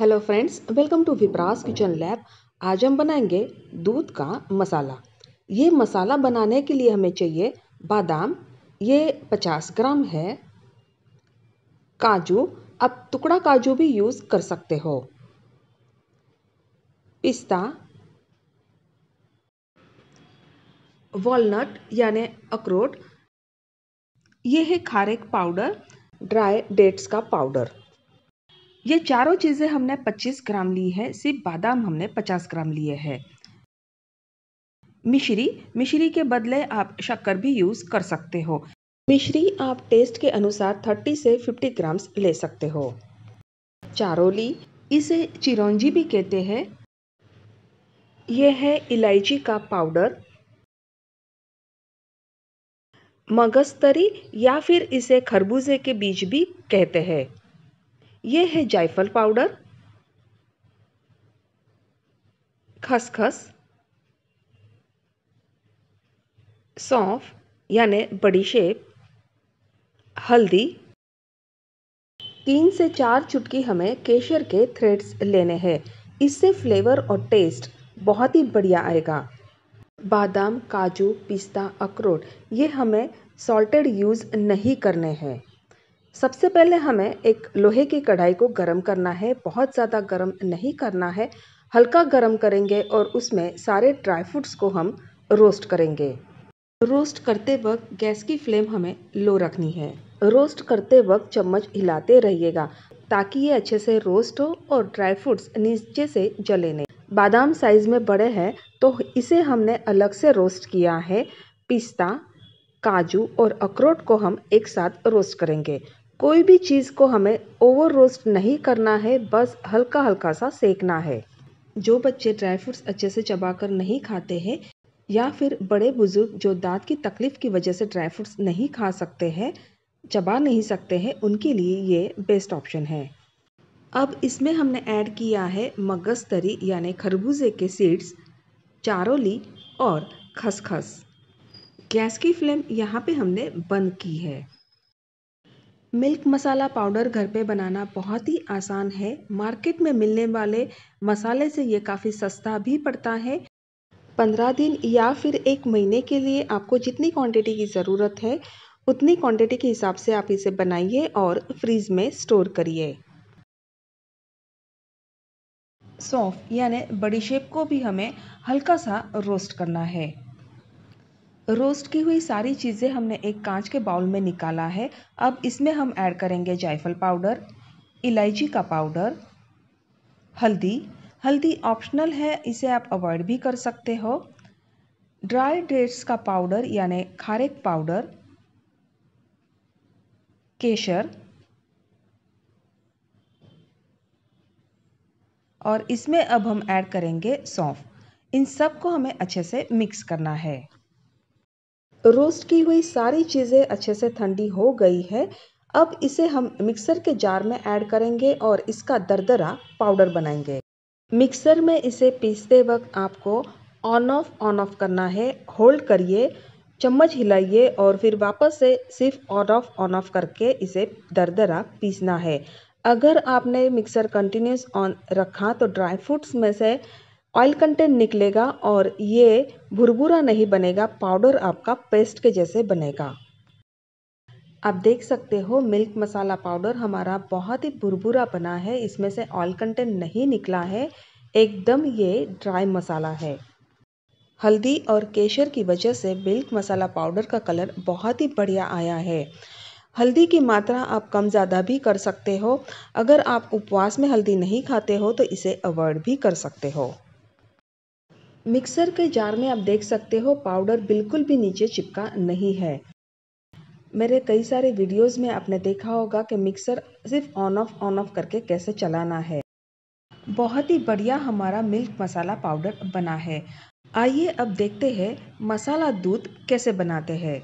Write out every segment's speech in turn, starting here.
Hello friends welcome to Vipra's kitchen lab आज हम बनाएंगे दूध का मसाला ये मसाला बनाने के लिए हमें चाहिए बादाम ये 50 ग्राम है काजू आप टुकड़ा काजू भी यूज़ कर सकते हो पिस्ता वॉलनट यानि अखरोट ये है खारेक पाउडर ड्राई डेट्स का पाउडर ये चारों चीज़ें हमने 25 ग्राम ली है सिर्फ बादाम हमने 50 ग्राम लिए हैं मिश्री मिश्री के बदले आप शक्कर भी यूज़ कर सकते हो मिश्री आप टेस्ट के अनुसार 30 से 50 ग्राम्स ले सकते हो चारोली इसे चिरौंजी भी कहते हैं यह है इलायची का पाउडर मगस्तरी या फिर इसे खरबूजे के बीज भी कहते हैं ये है जायफल पाउडर खसखस सौंफ यानि बड़ी शेप हल्दी तीन से चार चुटकी हमें केशर के थ्रेड्स लेने हैं इससे फ्लेवर और टेस्ट बहुत ही बढ़िया आएगा बादाम काजू पिस्ता अखरोट ये हमें सॉल्टेड यूज़ नहीं करने हैं सबसे पहले हमें एक लोहे की कढ़ाई को गर्म करना है बहुत ज़्यादा गर्म नहीं करना है हल्का गर्म करेंगे और उसमें सारे ड्राई फ्रूट्स को हम रोस्ट करेंगे रोस्ट करते वक्त गैस की फ्लेम हमें लो रखनी है रोस्ट करते वक्त चम्मच हिलाते रहिएगा ताकि ये अच्छे से रोस्ट हो और ड्राई फ्रूट्स नीचे से जले नहीं बादाम साइज़ में बड़े हैं तो इसे हमने अलग से रोस्ट किया है पिस्ता काजू और अखरोट को हम एक साथ रोस्ट करेंगे कोई भी चीज़ को हमें ओवर रोस्ट नहीं करना है बस हल्का हल्का सा सेकना है जो बच्चे ड्राई फ्रूट्स अच्छे से चबाकर नहीं खाते हैं या फिर बड़े बुज़ुर्ग जो दांत की तकलीफ़ की वजह से ड्राई फ्रूट्स नहीं खा सकते हैं चबा नहीं सकते हैं उनके लिए ये बेस्ट ऑप्शन है अब इसमें हमने ऐड किया है मगजतरी यानी खरबूजे के सीड्स चारोली और खसखस गैस की फ्लेम यहाँ पे हमने बंद की है मिल्क मसाला पाउडर घर पे बनाना बहुत ही आसान है मार्केट में मिलने वाले मसाले से ये काफ़ी सस्ता भी पड़ता है पंद्रह दिन या फिर एक महीने के लिए आपको जितनी क्वांटिटी की ज़रूरत है उतनी क्वांटिटी के हिसाब से आप इसे बनाइए और फ्रीज में स्टोर करिए सौंफ यानी बड़ी शेप को भी हमें हल्का सा रोस्ट करना है रोस्ट की हुई सारी चीज़ें हमने एक कांच के बाउल में निकाला है अब इसमें हम ऐड करेंगे जायफल पाउडर इलायची का पाउडर हल्दी हल्दी ऑप्शनल है इसे आप अवॉइड भी कर सकते हो ड्राई डेट्स का पाउडर यानि खारेक पाउडर केशर और इसमें अब हम ऐड करेंगे सौंफ इन सब को हमें अच्छे से मिक्स करना है रोस्ट की हुई सारी चीज़ें अच्छे से ठंडी हो गई है अब इसे हम मिक्सर के जार में ऐड करेंगे और इसका दरदरा पाउडर बनाएंगे मिक्सर में इसे पीसते वक्त आपको ऑन ऑफ ऑन ऑफ करना है होल्ड करिए चम्मच हिलाइए और फिर वापस से सिर्फ ऑन ऑफ ऑन ऑफ करके इसे दरदरा पीसना है अगर आपने मिक्सर कंटिन्यूस ऑन रखा तो ड्राई फ्रूट्स में से ऑयल कंटेंट निकलेगा और ये भुरभुरा नहीं बनेगा पाउडर आपका पेस्ट के जैसे बनेगा आप देख सकते हो मिल्क मसाला पाउडर हमारा बहुत ही भुरभुरा बना है इसमें से ऑयल कंटेंट नहीं निकला है एकदम ये ड्राई मसाला है हल्दी और केशर की वजह से मिल्क मसाला पाउडर का कलर बहुत ही बढ़िया आया है हल्दी की मात्रा आप कम ज़्यादा भी कर सकते हो अगर आप उपवास में हल्दी नहीं खाते हो तो इसे अवॉइड भी कर सकते हो मिक्सर के जार में आप देख सकते हो पाउडर बिल्कुल भी नीचे चिपका नहीं है मेरे कई सारे वीडियोस में आपने देखा होगा कि मिक्सर सिर्फ ऑन ऑफ ऑन ऑफ करके कैसे चलाना है बहुत ही बढ़िया हमारा मिल्क मसाला पाउडर बना है आइए अब देखते हैं मसाला दूध कैसे बनाते हैं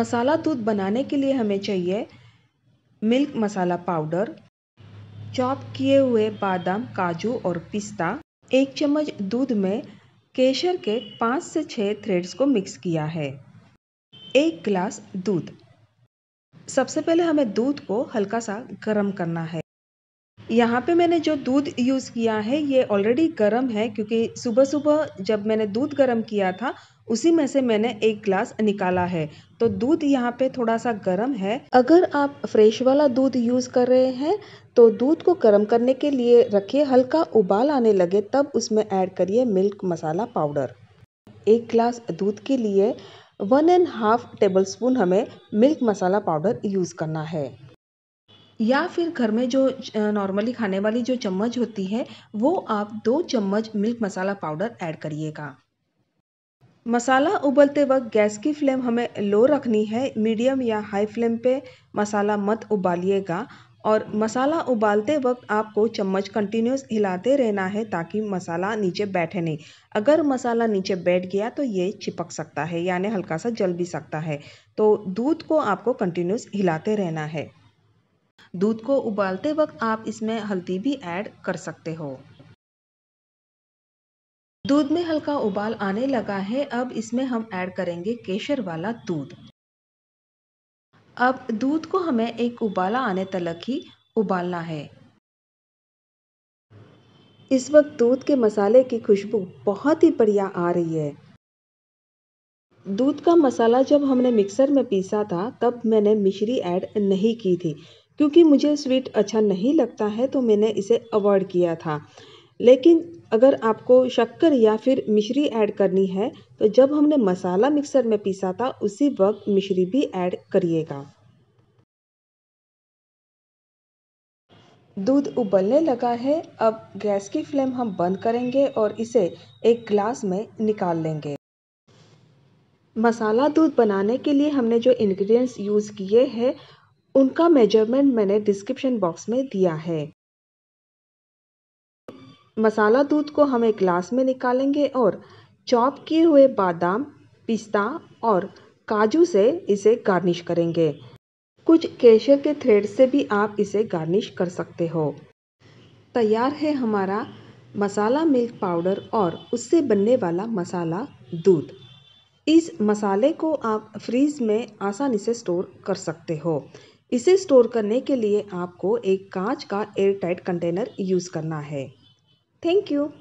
मसाला दूध बनाने के लिए हमें चाहिए मिल्क मसाला पाउडर चॉप किए हुए बादाम काजू और पिस्ता एक चम्मच दूध में केसर के पाँच से छः थ्रेड्स को मिक्स किया है एक गिलास दूध सबसे पहले हमें दूध को हल्का सा गर्म करना है यहाँ पे मैंने जो दूध यूज़ किया है ये ऑलरेडी गर्म है क्योंकि सुबह सुबह जब मैंने दूध गर्म किया था उसी में से मैंने एक ग्लास निकाला है तो दूध यहाँ पे थोड़ा सा गर्म है अगर आप फ्रेश वाला दूध यूज़ कर रहे हैं तो दूध को गर्म करने के लिए रखिए हल्का उबाल आने लगे तब उसमें ऐड करिए मिल्क मसाला पाउडर एक ग्लास दूध के लिए one and half tablespoon हमें मिल्क मसाला पाउडर यूज़ करना है या फिर घर में जो नॉर्मली खाने वाली जो चम्मच होती है वो आप दो चम्मच मिल्क मसाला पाउडर ऐड करिएगा मसाला उबलते वक्त गैस की फ्लेम हमें लो रखनी है मीडियम या हाई फ्लेम पे मसाला मत उबालिएगा और मसाला उबालते वक्त आपको चम्मच कंटिन्यूस हिलाते रहना है ताकि मसाला नीचे बैठे नहीं अगर मसाला नीचे बैठ गया तो ये चिपक सकता है यानी हल्का सा जल भी सकता है तो दूध को आपको कंटिन्यूस हिलाते रहना है दूध को उबालते वक्त आप इसमें हल्दी भी ऐड कर सकते हो दूध में हल्का उबाल आने लगा है अब इसमें हम ऐड करेंगे केसर वाला दूध अब दूध को हमें एक उबाला आने तलक ही उबालना है इस वक्त दूध के मसाले की खुशबू बहुत ही बढ़िया आ रही है दूध का मसाला जब हमने मिक्सर में पीसा था तब मैंने मिश्री ऐड नहीं की थी क्योंकि मुझे स्वीट अच्छा नहीं लगता है तो मैंने इसे अवॉइड किया था लेकिन अगर आपको शक्कर या फिर मिश्री ऐड करनी है तो जब हमने मसाला मिक्सर में पीसा था उसी वक्त मिश्री भी ऐड करिएगा दूध उबलने लगा है अब गैस की फ्लेम हम बंद करेंगे और इसे एक ग्लास में निकाल लेंगे मसाला दूध बनाने के लिए हमने जो इंग्रेडिएंट्स यूज़ किए हैं उनका मेजरमेंट मैंने डिस्क्रिप्शन बॉक्स में दिया है मसाला दूध को हम एक ग्लास में निकालेंगे और चॉप किए हुए बादाम पिस्ता और काजू से इसे गार्निश करेंगे कुछ केशर के थ्रेड से भी आप इसे गार्निश कर सकते हो तैयार है हमारा मसाला मिल्क पाउडर और उससे बनने वाला मसाला दूध इस मसाले को आप फ्रीज में आसानी से स्टोर कर सकते हो इसे स्टोर करने के लिए आपको एक कांच का एयरटाइट कंटेनर यूज़ करना है Thank you.